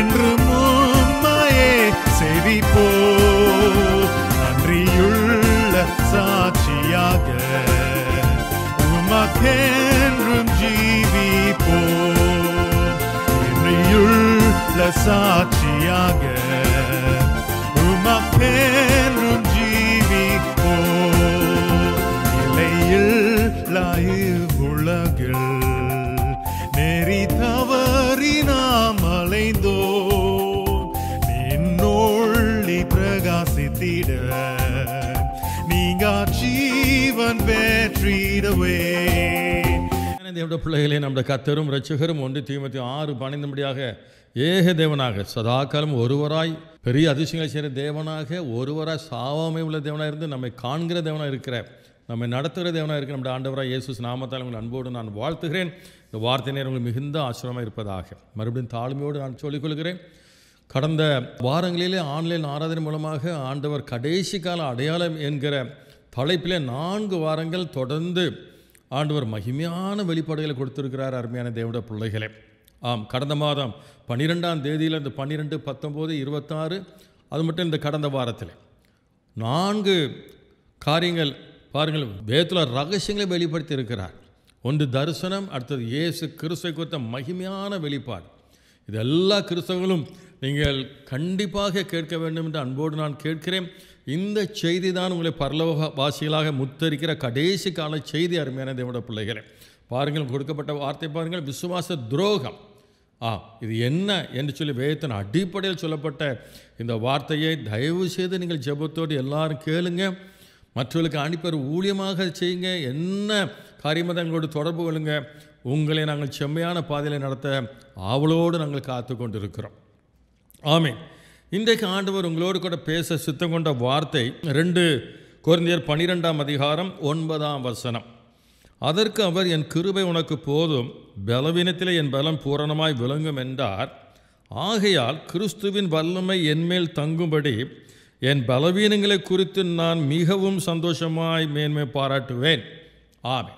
என்றும் உண்மையே செவிப்போ நன்றியுள்ள சாட்சியாக உமக்கென்றும் ஜீவிப்போ நன்றியுள்ள சாட்சியாக தேவட பிள்ளைகளே நம்முடைய கத்தரும் ரட்சகரும் ஒன்று தீமத்தி ஆறு பணிந்தபடியாக ஏக தேவனாக சதா காலம் ஒருவராய் பெரிய அதிசயங்களை செய்கிற தேவனாக ஒருவராய் சாவாமை உள்ள தேவனாக இருந்து நம்மை காண்கிற தேவனாக இருக்கிற நம்மை நடத்துகிற தேவனாக இருக்கிற நம்முடைய ஆண்டவராக இயேசு நாமத்தால் உங்கள் அன்போடு நான் வாழ்த்துகிறேன் இந்த வார்த்தை நேரம் உங்களுக்கு மிகுந்த ஆசிரமாக இருப்பதாக மறுபடியும் தாழ்மையோடு நான் சொல்லிக்கொள்கிறேன் கடந்த வாரங்களிலே ஆன்லைன் ஆராதனை மூலமாக ஆண்டவர் கடைசி கால அடையாளம் என்கிற தலைப்பிலே நான்கு வாரங்கள் தொடர்ந்து ஆண்டவர் மகிமையான வெளிப்பாடுகளை கொடுத்திருக்கிறார் அருமையான தேவோட பிள்ளைகளே ஆம் கடந்த மாதம் பன்னிரெண்டாம் தேதியில் இந்த பன்னிரெண்டு பத்தொம்போது இருபத்தாறு அது மட்டும் இந்த கடந்த வாரத்தில் நான்கு காரியங்கள் பாருங்கள் வேத்துல ரகசியங்களை வெளிப்படுத்தி இருக்கிறார் ஒன்று தரிசனம் அடுத்தது இயேசு கிறிஸ்துவை குறித்த மகிமையான வெளிப்பாடு இது எல்லா கிறிஸ்தவங்களும் நீங்கள் கண்டிப்பாக கேட்க வேண்டும் என்று அன்போடு நான் கேட்கிறேன் இந்த செய்தி தான் உங்களை பரலோக வாசிகளாக முத்தரிக்கிற கடைசி கால செய்தி அருமையான தேவட பிள்ளைகளே பாருங்கள் கொடுக்கப்பட்ட வார்த்தை பாருங்கள் விசுவாச துரோகம் ஆ இது என்ன என்று சொல்லி வேதத்தின் அடிப்படையில் சொல்லப்பட்ட இந்த வார்த்தையை தயவு செய்து நீங்கள் ஜெபத்தோடு எல்லாரும் கேளுங்க மற்றவர்களுக்கு அனுப்பி ஊழியமாக செய்யுங்க என்ன காரியமதங்களோடு தொடர்பு கொள்ளுங்க உங்களை நாங்கள் செம்மையான பாதையில் நடத்த ஆவலோடு நாங்கள் காத்து கொண்டிருக்கிறோம் ஆமீன் இன்றைக்கு ஆண்டவர் உங்களோடு கூட பேச சித்தம் கொண்ட வார்த்தை ரெண்டு குழந்தையர் பனிரெண்டாம் அதிகாரம் ஒன்பதாம் வசனம் அதற்கு அவர் என் கிருபை உனக்கு போதும் பலவீனத்திலே என் பலம் பூரணமாய் விளங்கும் என்றார் ஆகையால் கிறிஸ்துவின் வல்லமை என்மேல் தங்கும்படி என் பலவீனங்களை குறித்து நான் மிகவும் சந்தோஷமாய் மேன்மை பாராட்டுவேன் ஆமே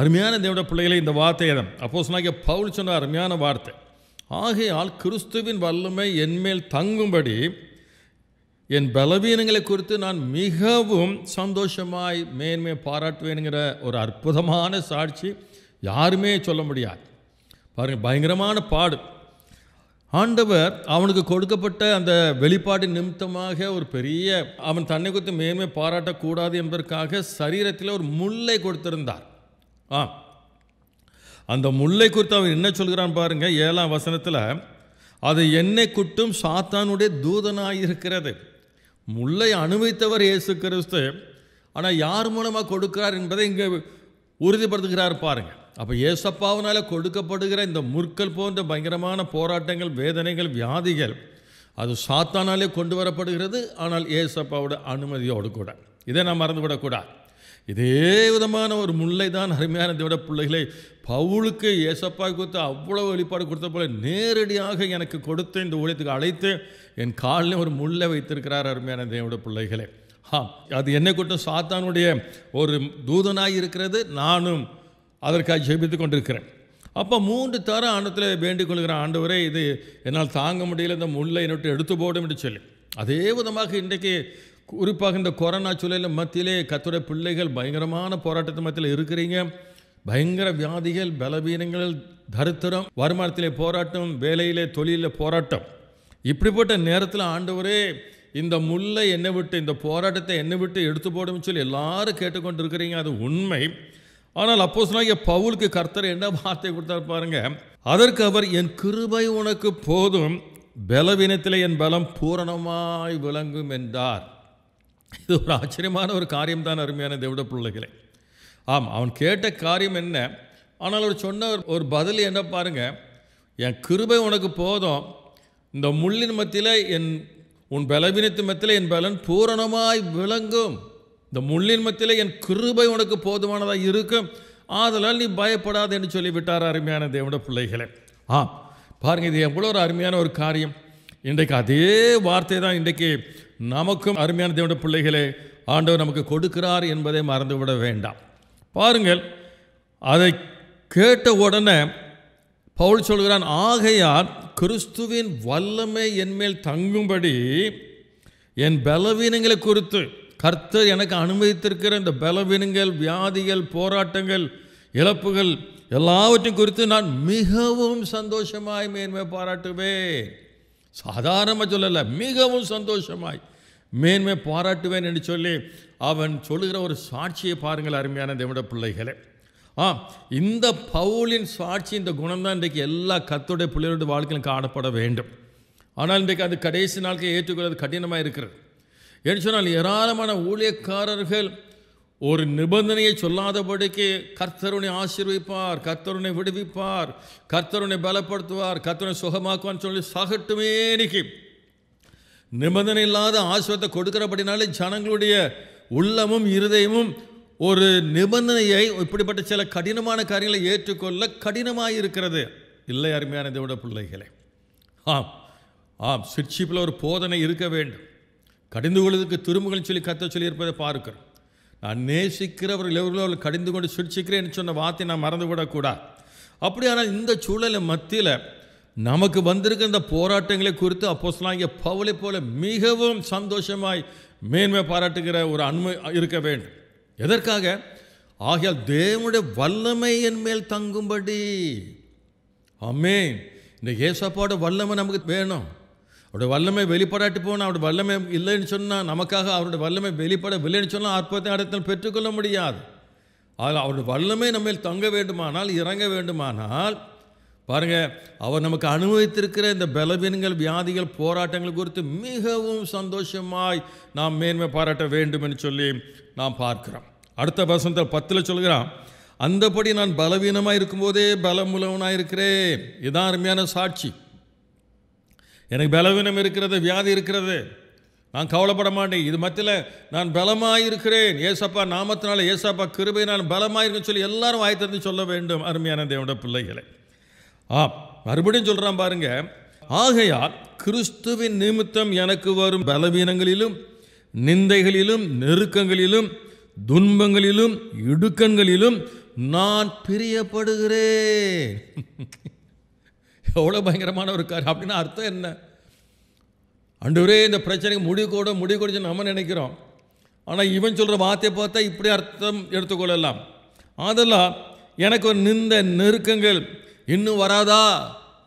அருமையான தேவட பிள்ளைகளை இந்த வார்த்தையிடம் அப்போ சொன்னாங்க பவுல் சொன்ன அருமையான வார்த்தை ஆகையால் கிறிஸ்துவின் வல்லமை என்மேல் தங்கும்படி என் பலவீனங்களை குறித்து நான் மிகவும் சந்தோஷமாய் மேன்மே பாராட்டுவேனுங்கிற ஒரு அற்புதமான சாட்சி யாருமே சொல்ல முடியாது பாருங்கள் பயங்கரமான பாடு ஆண்டவர் அவனுக்கு கொடுக்கப்பட்ட அந்த வெளிப்பாடு நிமித்தமாக ஒரு பெரிய அவன் தன்னை குறித்து மேன்மை பாராட்டக்கூடாது என்பதற்காக சரீரத்தில் ஒரு முல்லை கொடுத்திருந்தார் ஆ அந்த முல்லை குறித்து அவர் என்ன சொல்கிறான் பாருங்க ஏழாம் வசனத்தில் அது என்னை குட்டும் சாத்தானுடைய தூதனாக இருக்கிறது முல்லை அனுபவித்தவர் இயேசு கிறிஸ்து ஆனால் யார் மூலமாக கொடுக்கிறார் என்பதை இங்கே உறுதிப்படுத்துகிறார் பாருங்கள் அப்போ ஏசப்பாவினால் கொடுக்கப்படுகிற இந்த முற்கள் போன்ற பயங்கரமான போராட்டங்கள் வேதனைகள் வியாதிகள் அது சாத்தானாலே கொண்டு வரப்படுகிறது ஆனால் ஏசப்பாவோட அனுமதியோடு கூட இதை நான் மறந்துவிடக்கூடாது இதே விதமான ஒரு முல்லை தான் அருமையான தேவட பிள்ளைகளை பவுலுக்கு ஏசப்பா கொடுத்து அவ்வளோ வெளிப்பாடு கொடுத்த போல நேரடியாக எனக்கு கொடுத்து இந்த ஊழியத்துக்கு அழைத்து என் காலில் ஒரு முல்லை வைத்திருக்கிறார் அருமையான தேவட பிள்ளைகளே ஆம் அது என்னை கூட்டம் சாத்தானுடைய ஒரு தூதனாக இருக்கிறது நானும் அதற்காக ஜெபித்து கொண்டிருக்கிறேன் அப்போ மூன்று தர ஆண்டத்தில் வேண்டிக் கொள்கிற வரை இது என்னால் தாங்க முடியல இந்த முல்லை என்னட்டு எடுத்து போடும் என்று சொல்லி அதே விதமாக இன்றைக்கு குறிப்பாக இந்த கொரோனா சூழலில் மத்தியிலே கத்துட பிள்ளைகள் பயங்கரமான போராட்டத்தை மத்தியில் இருக்கிறீங்க பயங்கர வியாதிகள் பலவீனங்கள் தருத்திரம் வருமானத்திலே போராட்டம் வேலையிலே தொழிலில் போராட்டம் இப்படிப்பட்ட நேரத்தில் ஆண்டவரே இந்த முல்லை என்னை விட்டு இந்த போராட்டத்தை என்னை விட்டு எடுத்து போடும் சொல்லி எல்லாரும் கேட்டுக்கொண்டு இருக்கிறீங்க அது உண்மை ஆனால் அப்போ சொன்னாங்க பவுலுக்கு கர்த்தர் என்ன வார்த்தை கொடுத்தார் பாருங்க அதற்கு அவர் என் கிருபை உனக்கு போதும் பலவீனத்தில் என் பலம் பூரணமாய் விளங்கும் என்றார் இது ஒரு ஆச்சரியமான ஒரு காரியம்தான் அருமையான தேவிட பிள்ளைகளை ஆம் அவன் கேட்ட காரியம் என்ன ஆனால் அவர் சொன்ன ஒரு பதில் என்ன பாருங்கள் என் கிருபை உனக்கு போதும் இந்த முள்ளின் மத்தியில் என் உன் பலவீனத்து மத்தியில் என் பலன் பூரணமாய் விளங்கும் இந்த முள்ளின் மத்தியில் என் கிருபை உனக்கு போதுமானதாக இருக்கும் ஆதலால் நீ பயப்படாது என்று சொல்லிவிட்டார் அருமையான தேவிட பிள்ளைகளை ஆ பாருங்கள் இது எவ்வளோ ஒரு அருமையான ஒரு காரியம் இன்றைக்கு அதே வார்த்தை தான் இன்றைக்கு நமக்கும் அருமையான தேவனுடைய பிள்ளைகளே ஆண்டவர் நமக்கு கொடுக்கிறார் என்பதை மறந்துவிட வேண்டாம் பாருங்கள் அதை கேட்ட உடனே பவுல் சொல்கிறான் ஆகையார் கிறிஸ்துவின் வல்லமை என்மேல் தங்கும்படி என் பலவீனங்களை குறித்து கர்த்தர் எனக்கு அனுமதித்திருக்கிற இந்த பலவீனங்கள் வியாதிகள் போராட்டங்கள் இழப்புகள் எல்லாவற்றையும் குறித்து நான் மிகவும் சந்தோஷமாய் மேன்மை பாராட்டுவேன் சாதாரணமாக சொல்லலை மிகவும் சந்தோஷமாய் மேன்மை பாராட்டுவேன் என்று சொல்லி அவன் சொல்லுகிற ஒரு சாட்சியை பாருங்கள் அருமையான தேவட பிள்ளைகளே ஆ இந்த பவுலின் சாட்சி இந்த குணம்தான் இன்றைக்கு எல்லா கத்துடைய பிள்ளைகளுடைய வாழ்க்கையில் காணப்பட வேண்டும் ஆனால் இன்றைக்கு அது கடைசி நாளுக்கு ஏற்றுக்கொள்வது கடினமாக இருக்கிறது என்று சொன்னால் ஏராளமான ஊழியக்காரர்கள் ஒரு நிபந்தனையை சொல்லாதபடிக்கு கர்த்தருனை ஆசீர்விப்பார் கர்த்தருனை விடுவிப்பார் கர்த்தருனை பலப்படுத்துவார் கர்த்தருனை சுகமாக்குவான்னு சொல்லி சாகட்டுமே நிக்கி நிபந்தனை இல்லாத ஆசிரியத்தை கொடுக்கிறபடினாலே ஜனங்களுடைய உள்ளமும் இருதயமும் ஒரு நிபந்தனையை இப்படிப்பட்ட சில கடினமான காரியங்களை ஏற்றுக்கொள்ள கடினமாக இருக்கிறது இல்லை அருமையான தேவோட பிள்ளைகளே ஆம் ஆம் சிற்சிப்பில் ஒரு போதனை இருக்க வேண்டும் கடிந்து கொள்வதற்கு திரும்புகள் சொல்லி கத்த சொல்லி இருப்பதை பார்க்கிறோம் நான் நேசிக்கிறவர்கள் எவர்களோ அவர்கள் கடிந்து கொண்டு சிரிச்சுக்கிறேன்னு சொன்ன வார்த்தை நான் மறந்துவிடக்கூடாது அப்படியானால் இந்த சூழலை மத்தியில் நமக்கு வந்திருக்கிற இந்த போராட்டங்களை குறித்து அப்போஸ்லாம் சொல்லாங்க பவுளை போல மிகவும் சந்தோஷமாய் மேன்மை பாராட்டுகிற ஒரு அண்மை இருக்க வேண்டும் எதற்காக ஆகியால் தேவனுடைய வல்லமை என் மேல் தங்கும்படி அம்மே இந்த ஏசப்பாடு வல்லமை நமக்கு வேணும் அவருடைய வல்லமை வெளிப்படாட்டி போனால் அவருடைய வல்லமை இல்லைன்னு சொன்னால் நமக்காக அவருடைய வல்லமை வெளிப்படவில்லைன்னு சொன்னால் அற்புதத்தை அடத்தில் பெற்றுக்கொள்ள முடியாது அதில் அவருடைய வல்லமை நம்ம தங்க வேண்டுமானால் இறங்க வேண்டுமானால் பாருங்கள் அவர் நமக்கு அனுபவித்திருக்கிற இந்த பலவீனங்கள் வியாதிகள் போராட்டங்கள் குறித்து மிகவும் சந்தோஷமாய் நாம் மேன்மை பாராட்ட வேண்டும் என்று சொல்லி நாம் பார்க்கிறோம் அடுத்த வசனத்தில் பத்தில் சொல்கிறான் அந்தபடி நான் பலவீனமாக இருக்கும்போதே பலமுலவனாக இருக்கிறேன் இதான் அருமையான சாட்சி எனக்கு பலவீனம் இருக்கிறது வியாதி இருக்கிறது நான் கவலைப்பட மாட்டேன் இது மத்தியில் நான் பலமாக இருக்கிறேன் ஏசப்பா நாமத்தினால ஏசப்பா கிருபை நான் பலமாக சொல்லி எல்லாரும் வாய்த்திருந்து சொல்ல வேண்டும் அருமையான தேவனோட பிள்ளைகளை ஆ மறுபடியும் சொல்கிறான் பாருங்க ஆகையால் கிறிஸ்துவின் நிமித்தம் எனக்கு வரும் பலவீனங்களிலும் நிந்தைகளிலும் நெருக்கங்களிலும் துன்பங்களிலும் இடுக்கண்களிலும் நான் பிரியப்படுகிறேன் எவ்வளோ பயங்கரமான ஒரு காரியம் அப்படின்னு அர்த்தம் என்ன அன்றுவரே இந்த பிரச்சனைக்கு முடிவு கூட முடிவு கூட நம்ம நினைக்கிறோம் ஆனால் இவன் சொல்கிற வார்த்தையை பார்த்தா இப்படி அர்த்தம் எடுத்துக்கொள்ளலாம் அதெல்லாம் எனக்கு ஒரு நிந்த நெருக்கங்கள் இன்னும் வராதா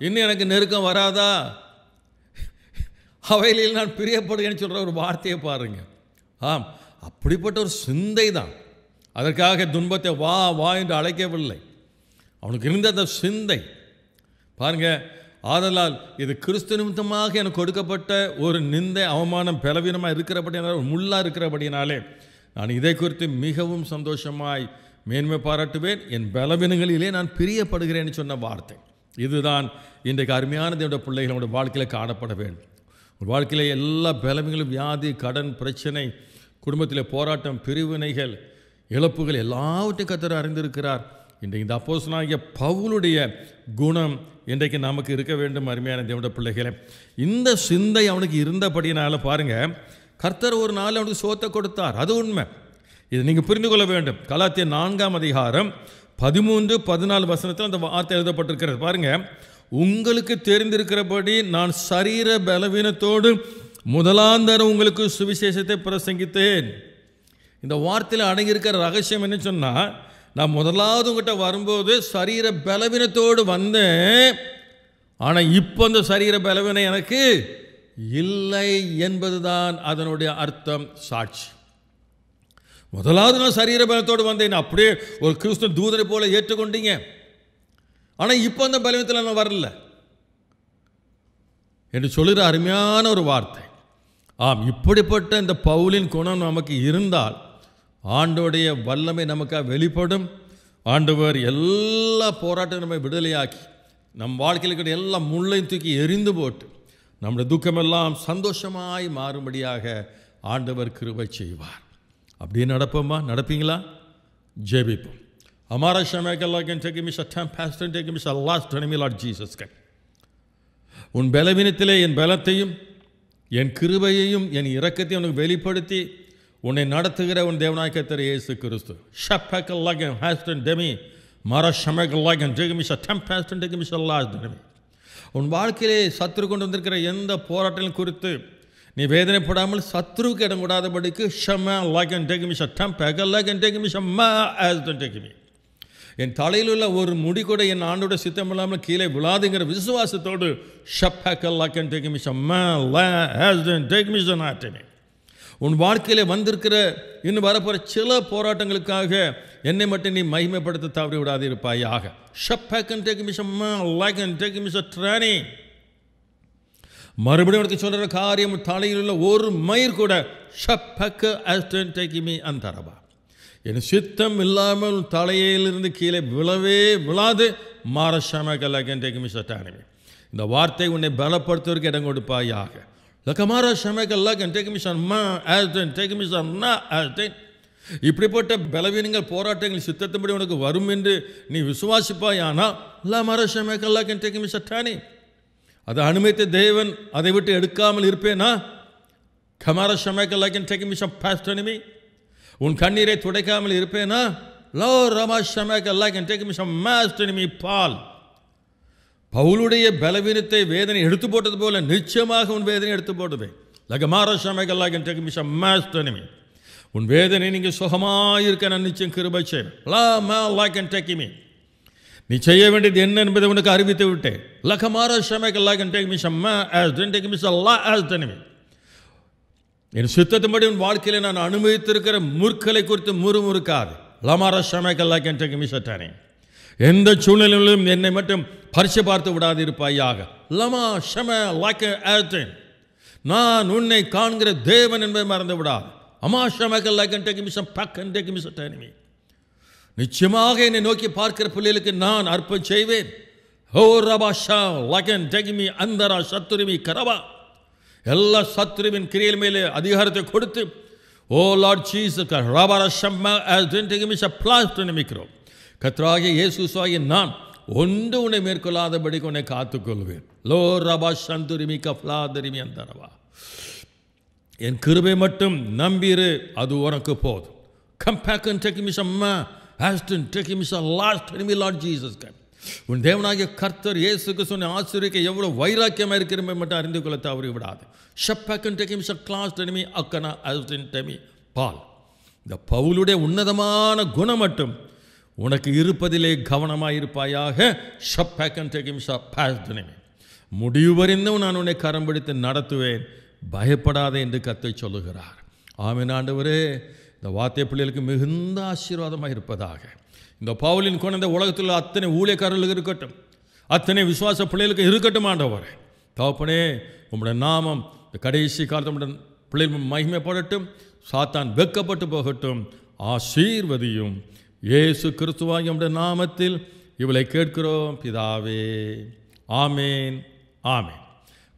இன்னும் எனக்கு நெருக்கம் வராதா அவையில் நான் பிரியப்படுகிறேன்னு சொல்கிற ஒரு வார்த்தையை பாருங்கள் ஆம் அப்படிப்பட்ட ஒரு சிந்தை தான் அதற்காக துன்பத்தை வா வா என்று அழைக்கவில்லை அவனுக்கு இருந்த அந்த சிந்தை பாருங்க ஆதலால் இது கிறிஸ்து நிமித்தமாக எனக்கு கொடுக்கப்பட்ட ஒரு நிந்தை அவமானம் பலவீனமாக இருக்கிறபடினாலே ஒரு முள்ளாக இருக்கிறபடினாலே நான் இதை குறித்து மிகவும் சந்தோஷமாய் மேன்மை பாராட்டுவேன் என் பலவீனங்களிலே நான் பிரியப்படுகிறேன்னு சொன்ன வார்த்தை இதுதான் இன்றைக்கு அருமையான தேவடைய பிள்ளைகள் நம்முடைய வாழ்க்கையில் காணப்பட வேண்டும் உங்கள் வாழ்க்கையில் எல்லா பலவீனங்களும் வியாதி கடன் பிரச்சனை குடும்பத்தில் போராட்டம் பிரிவினைகள் இழப்புகள் எல்லாவற்றையும் கத்தர் அறிந்திருக்கிறார் இன்றைக்கு இந்த அப்போஸ் பவுளுடைய குணம் இன்றைக்கு நமக்கு இருக்க வேண்டும் அருமையான தேவட பிள்ளைகளே இந்த சிந்தை அவனுக்கு இருந்தபடினால பாருங்கள் கர்த்தர் ஒரு நாள் அவனுக்கு சோத்தை கொடுத்தார் அது உண்மை இதை நீங்கள் புரிந்து கொள்ள வேண்டும் கலாத்திய நான்காம் அதிகாரம் பதிமூன்று பதினாலு வசனத்தில் அந்த வார்த்தை எழுதப்பட்டிருக்கிறது பாருங்கள் உங்களுக்கு தெரிந்திருக்கிறபடி நான் சரீர பலவீனத்தோடு முதலாந்தரம் உங்களுக்கு சுவிசேஷத்தை பிரசங்கித்தேன் இந்த வார்த்தையில் அடங்கியிருக்கிற ரகசியம் என்ன சொன்னால் நான் முதலாவது உங்கள்கிட்ட வரும்போது சரீர பலவீனத்தோடு வந்தேன் ஆனால் இப்போ அந்த சரீர பலவீனம் எனக்கு இல்லை என்பதுதான் அதனுடைய அர்த்தம் சாட்சி முதலாவது நான் சரீர பலத்தோடு வந்தேன் அப்படியே ஒரு கிறிஸ்துவ தூதனை போல ஏற்றுக்கொண்டீங்க ஆனால் இப்போ அந்த பலவீனத்தில் நான் வரல என்று சொல்லுகிற அருமையான ஒரு வார்த்தை ஆம் இப்படிப்பட்ட இந்த பவுலின் குணம் நமக்கு இருந்தால் ஆண்டோடைய வல்லமை நமக்காக வெளிப்படும் ஆண்டவர் எல்லா போராட்டம் நம்மை விடுதலையாக்கி நம் வாழ்க்கையில் இருக்கிற எல்லா முள்ளையும் தூக்கி எரிந்து போட்டு நம்முடைய துக்கமெல்லாம் சந்தோஷமாய் மாறும்படியாக ஆண்டவர் கிருபை செய்வார் அப்படியே நடப்போம்மா நடப்பீங்களா ஜெபிப்போம் हमारा समय உன் பலவீனத்திலே என் பலத்தையும் என் கிருபையையும் என் இரக்கத்தையும் உனக்கு வெளிப்படுத்தி உன்னை நடத்துகிற உன் தேவநாயகத்தர் இயேசு கிறிஸ்து டெமி மர டெமி உன் வாழ்க்கையிலே சத்ரு கொண்டு வந்திருக்கிற எந்த போராட்டம் குறித்து நீ வேதனைப்படாமல் சத்ருவுக்கு இடம் கூடாதபடிக்கு ஷம ம என் தலையில் உள்ள ஒரு முடி கூட என் ஆண்டோட சித்தம் இல்லாமல் கீழே விழாதுங்கிற விசுவாசத்தோடு ஷப்பக லகன் டெகிமிஷ ம ல ஹேஸ் டெகிமிஷ நாட்டினே உன் வாழ்க்கையில் வந்திருக்கிற இன்னும் வரப்போகிற சில போராட்டங்களுக்காக என்னை மட்டும் நீ மகிமைப்படுத்த தவறி விடாது இருப்பாய் ட்ரானி மறுபடியும் உனக்கு சொல்கிற காரியம் தலையில் உள்ள ஒரு மயிர் கூட அந்தரபா என் சித்தம் இல்லாமல் தலையிலிருந்து கீழே விழவே விழாது மாரசாமி இந்த வார்த்தை உன்னை பலப்படுத்துவதற்கு இடம் கொடுப்பாயாக லக்கமாரா ஷமேக் அல்லா கேன் டேக் மிஷன் ஆன் மா ஆஸ்தன் டேக் மிஸ் நா ஆஸ்தன் இப்படிப்பட்ட பலவீனங்கள் போராட்டங்கள் சித்தத்தின்படி உனக்கு வரும் என்று நீ விசுவாசிப்பாயானா லா மாரா ஷமேக் அல்லா கேன் டேக் மிஸ் அட்டானி அதை அனுமதித்த தேவன் அதை விட்டு எடுக்காமல் இருப்பேனா கமாரா ஷமேக் அல்லா கேன் டேக் மிஸ் பாஸ்ட் அனிமி உன் கண்ணீரை துடைக்காமல் இருப்பேனா லோ ரமா ஷமேக் அல்லா கேன் டேக் மிஸ் மாஸ்ட் அனிமி பால் பவுலுடைய பலவீனத்தை வேதனை எடுத்து போட்டது போல நிச்சயமாக உன் வேதனை எடுத்து போடுவேன் லகமார சமைகல்லாகன் உன் வேதனை நீங்கள் சுகமாக இருக்க நான் நிச்சயம் கிருபை செய்வேன் நீ செய்ய வேண்டியது என்ன என்பதை உனக்கு அறிவித்து விட்டேன் லகமார சமைகல்லாகன் என் படி உன் வாழ்க்கையில் நான் அனுபவித்திருக்கிற முற்களை குறித்து முறுமுறுக்காது லமார சமைகல்லாகன் அட்டானே எந்த சூழ்நிலையிலும் என்னை மட்டும் பரிசு பார்த்து விடாது இருப்பாயாக லமா ஷம லாக்க ஆத்தேன் நான் உன்னை காண்கிற தேவன் என்பதை மறந்து விடாது அமா ஷமக லைக்கன் டேக் மிஷம் பக்கன் டேக் மிஷ டேனிமி நிச்சயமாக என்னை நோக்கி பார்க்கிற பிள்ளைகளுக்கு நான் அற்பம் செய்வேன் ஹோ ரபா ஷா லகன் டெகிமி அந்தரா சத்துருமி கரவா எல்லா சத்துருவின் கிரியல் மேலே அதிகாரத்தை கொடுத்து ஓ லார்ட் ஜீசஸ் ரபா ஷம்மா டெகிமி ஷ பிளாஸ்ட் நிமிக்கிறோம் கத்ராகிய இயேசுசாகிய நான் ஒன்று உன்னை மேற்கொள்ளாதபடி உன்னை காத்துக்கொள்வேன் லோ ரபா சந்துரிமி கஃப்லா தரிமி அந்த ரவா என் கிருபை மட்டும் நம்பிரு அது உனக்கு போதும் கம் பேக் அண்ட் டேக் மிஸ் அம்மா ஹாஸ்டன் டேக் மிஸ் அ last enemy Lord Jesus can உன் தேவனாகிய கர்த்தர் இயேசுக்கு சொன்ன ஆசிரியக்க எவ்வளோ வைராக்கியமாக இருக்கிறமே மட்டும் அறிந்து கொள்ள தவறி விடாது ஷப் பேக் அண்ட் டேக் மிஸ் அ கிளாஸ் டெனிமி அக்கனா ஹாஸ்டன் டெமி பால் இந்த பவுலுடைய உன்னதமான குணம் மட்டும் உனக்கு இருப்பதிலே கவனமாயிருப்பாயாக ஷப்பேக்கன் டேக்கிம் ஷப்பாஸ்தனமே முடிவு வரைந்தும் நான் உன்னை கரம் பிடித்து நடத்துவேன் பயப்படாதே என்று கத்தை சொல்லுகிறார் ஆமீன் ஆண்டவரே இந்த வார்த்தை பிள்ளைகளுக்கு மிகுந்த ஆசீர்வாதமாக இருப்பதாக இந்த பவுலின் குழந்தை உலகத்தில் அத்தனை ஊழியக்காரர்களுக்கு இருக்கட்டும் அத்தனை விசுவாச பிள்ளைகளுக்கு இருக்கட்டும் ஆண்டவர் தகப்பனே உங்களுடைய நாமம் இந்த கடைசி காலத்தில் பிள்ளைகள் மகிமைப்படட்டும் சாத்தான் வெக்கப்பட்டு போகட்டும் ஆசீர்வதியும் இயேசு கிறிஸ்துவாய் நம்முடைய நாமத்தில் இவளை கேட்கிறோம் பிதாவே ஆமேன் ஆமேன்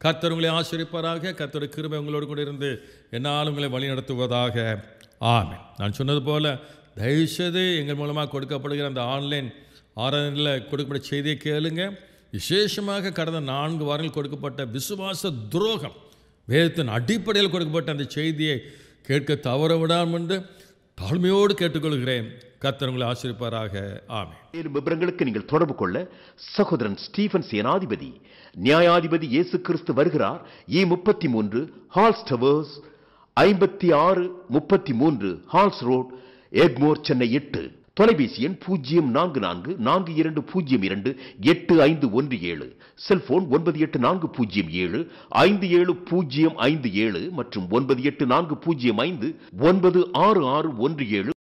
கர்த்தர் உங்களை ஆசிரிப்பராக கர்த்தர் கிருபை உங்களோடு கூட இருந்து என்னால் உங்களை நடத்துவதாக ஆமேன் நான் சொன்னது போல் தயவுசெய்து எங்கள் மூலமாக கொடுக்கப்படுகிற அந்த ஆன்லைன் ஆராதனையில் கொடுக்கப்பட்ட செய்தியை கேளுங்க விசேஷமாக கடந்த நான்கு வாரங்கள் கொடுக்கப்பட்ட விசுவாச துரோகம் வேதத்தின் அடிப்படையில் கொடுக்கப்பட்ட அந்த செய்தியை கேட்க தவற விடாமல் தாழ்மையோடு கேட்டுக்கொள்கிறேன் கத்தரவங்களை ஆசிரிப்பாராக ஆமே மேலும் விவரங்களுக்கு நீங்கள் தொடர்பு கொள்ள சகோதரன் ஸ்டீஃபன் சேனாதிபதி நியாயாதிபதி இயேசு கிறிஸ்து வருகிறார் இ முப்பத்தி மூன்று ஹால்ஸ் டவர்ஸ் ஐம்பத்தி ஆறு முப்பத்தி மூன்று ஹால்ஸ் ரோட் எக்மோர் சென்னை எட்டு தொலைபேசி எண் பூஜ்ஜியம் நான்கு நான்கு நான்கு இரண்டு பூஜ்ஜியம் இரண்டு எட்டு ஐந்து ஒன்று ஏழு செல்போன் ஒன்பது எட்டு நான்கு பூஜ்ஜியம் ஏழு ஐந்து ஏழு பூஜ்ஜியம் ஐந்து ஏழு மற்றும் ஒன்பது எட்டு நான்கு பூஜ்ஜியம் ஐந்து ஒன்பது ஆறு ஆறு ஒன்று ஏழு